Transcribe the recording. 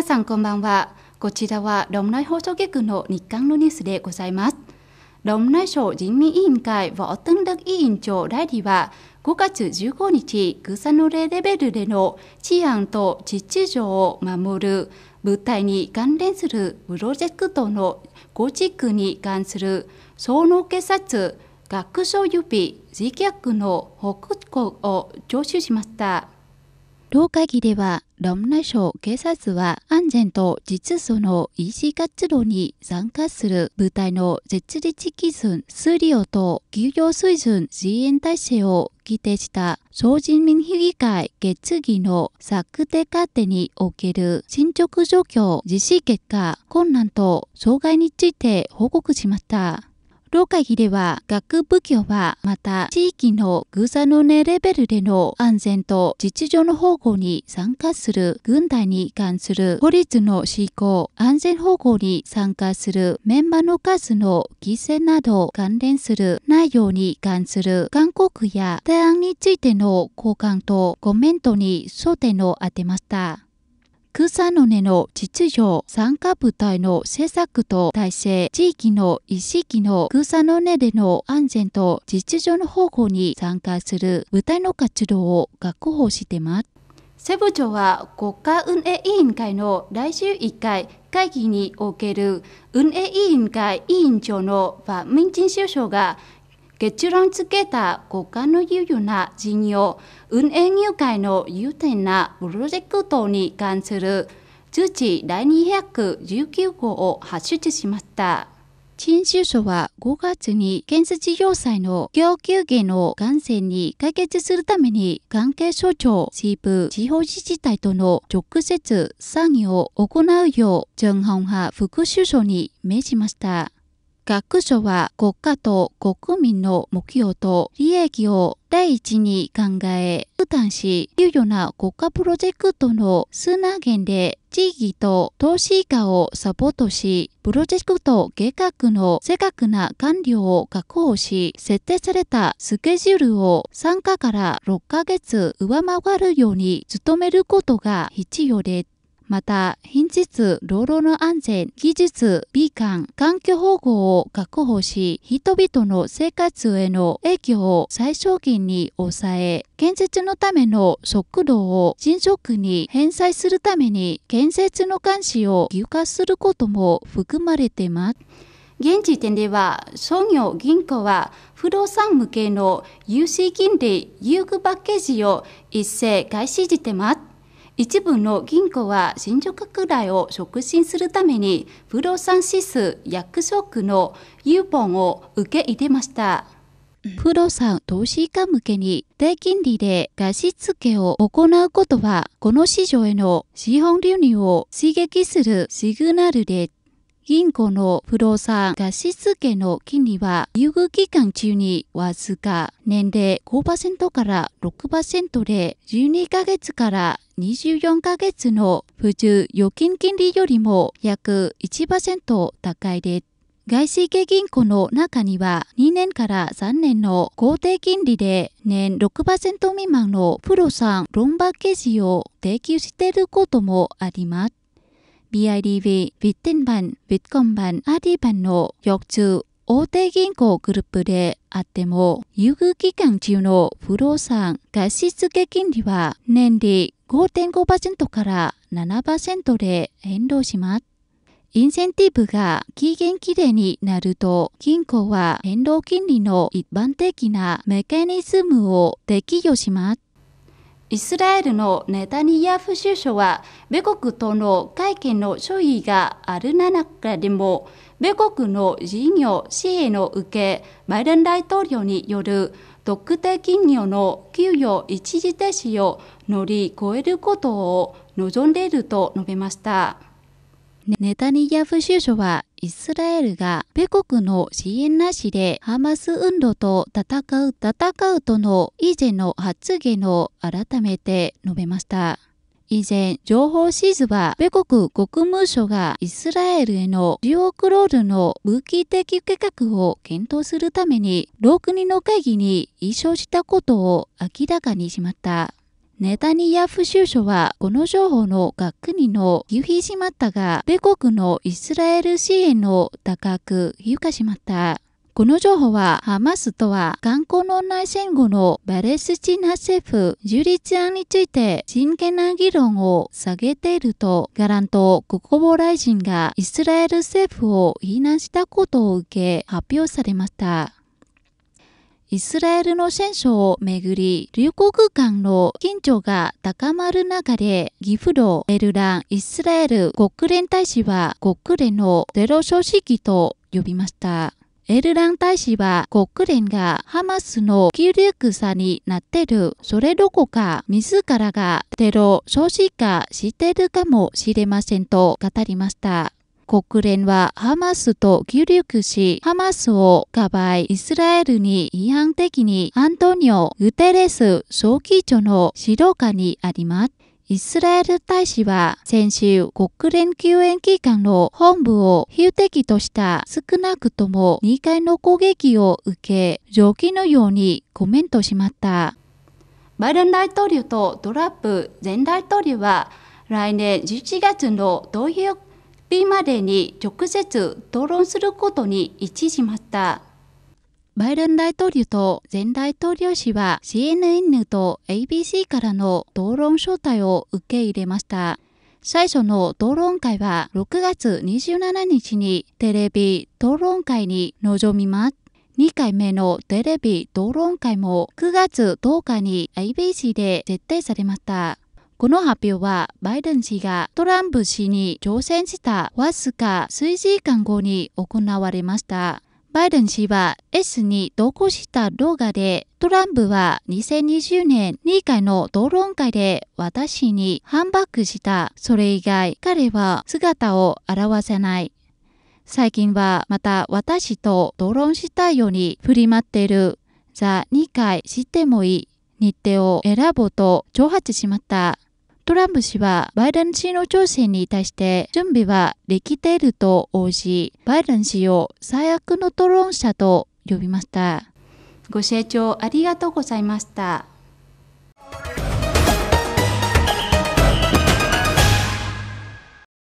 皆さんこんばんは。こちらはロ論内放送局の日刊のニュースでございます。ロ論内省人民委員会ワは登録委員長ライリーは5月15日、草の例レベルでの治安と秩序を守る物体に関連するプロジェクトの構築に関する総の警察学習予備事脚の報告を聴取しました。老会議では、ロムナ省警察は安全と実装の維持活動に参加する部隊の設立基準、数量と休業水準支援体制を規定した総人民評議会決議の策定過程における進捗状況、実施結果、困難と障害について報告しました。老会議では学部教はまた地域のグザノネレベルでの安全と実情の保護に参加する軍隊に関する法律の施行、安全保護に参加するメンバーの数の犠牲など関連する内容に関する勧告や提案についての交換とコメントに焦点を当てました。草の根の秩序参加部隊の政策と体制、地域の意識の草の根での安全と秩序の方向に参加する部隊の活動を確保しています。セブ長は国家運営委員会の来週1回会議における運営委員会委員長のファ・ンチン首相が結論付けた国家の優秀な事業、運営業界の優点なプロジェクトに関する通知第219号を発出しました。陳州所は5月に建設事業祭の供給源の完成に解決するために関係省庁、市部、地方自治体との直接産業を行うよう、ジョン・ホンハ副首相に命じました。学書は国家と国民の目標と利益を第一に考え、負担し、有用な国家プロジェクトの数砂源で地域と投資家をサポートし、プロジェクト計画の正確な管理を確保し、設定されたスケジュールを3日から6ヶ月上回るように努めることが必要です。また、品質、労働の安全、技術、美観、環境保護を確保し、人々の生活への影響を最小限に抑え、建設のための速度を迅速に返済するために、建設の監視を義務化することも含まれています。現時点では、商業銀行は不動産向けの融資金利、優遇パッケージを一斉開始してます。一部の銀行は進捗拡大を促進するために不動産指数約束のポンを受け入れました。不動産投資家向けに低金利で貸付を行うことは、この市場への資本流入を刺激するシグナルで、銀行の不動産貸付の金利は、優遇期間中にわずか年齢5%から6%で、12ヶ月から24ヶ月の普通預金金利よりも約1%高いです。外資系銀行の中には2年から3年の公定金利で年6%未満のプロさんロンバーケージを提供していることもあります。BIDV、ビッテン版、ビッコン版、アディ版の翌週。大手銀行グループであっても、優遇期間中の不動産貸付金利は年利5.5%から7%で変動します。インセンティブが期限切れになると、銀行は変動金利の一般的なメカニズムを適用します。イスラエルのネタニヤフ首相は、米国との会見の所意がある中でも、米国の事業支援を受け、バイデン大統領による特定企業の給与一時停止を乗り越えることを望んでいると述べました。ネタニヤフ首相はイスラエルが米国の支援なしでハマス運動と戦う、戦うとの以前の発言を改めて述べました。以前、情報シーズは、米国国務省がイスラエルへの10億ロールの武器的計画を検討するために、6国の会議に移送したことを明らかにしました。ネタニヤフ州相は、この情報の学国の牛皮しまったが、米国のイスラエル支援の高く評価しまった。この情報は、ハマスとは、観光の内戦後のバレスチナ政府樹立案について真剣な議論を下げていると、ガラント国防大臣がイスラエル政府を非難したことを受け発表されました。イスラエルの戦争をめぐり、流行空間の緊張が高まる中で、ギフロ・エルラン・イスラエル国連大使は国連のテロ組織と呼びました。エルラン大使は国連がハマスの協力者になってる。それどこか自らがテロ組織化してるかもしれませんと語りました。国連はハマスと協力し、ハマスをかばいイスラエルに違反的にアントニオ・グテレス総記長の指導下にあります。イスラエル大使は先週国連救援機関の本部を標的とした少なくとも2回の攻撃を受け、上記のようにコメントしました。バイデン大統領とトラップ前大統領は来年11月の同票日までに直接討論することに一致しました。バイデン大統領と前大統領氏は CNN と ABC からの討論招待を受け入れました。最初の討論会は6月27日にテレビ討論会に臨みます。2回目のテレビ討論会も9月10日に ABC で設定されました。この発表は、バイデン氏がトランプ氏に挑戦したわずか数時間後に行われました。バイデン氏は S に投稿した動画で、トランプは2020年2回の討論会で私に反駁した。それ以外、彼は姿を現さない。最近はまた私と討論したいように振り舞っている。ザ2回知ってもいい。日程を選ぼうと挑発しまった。トランプ氏はバイデン氏の挑戦に対して準備はできていると応じ、バイデン氏を最悪の討論者と呼びました。ご清聴ありがとうございました。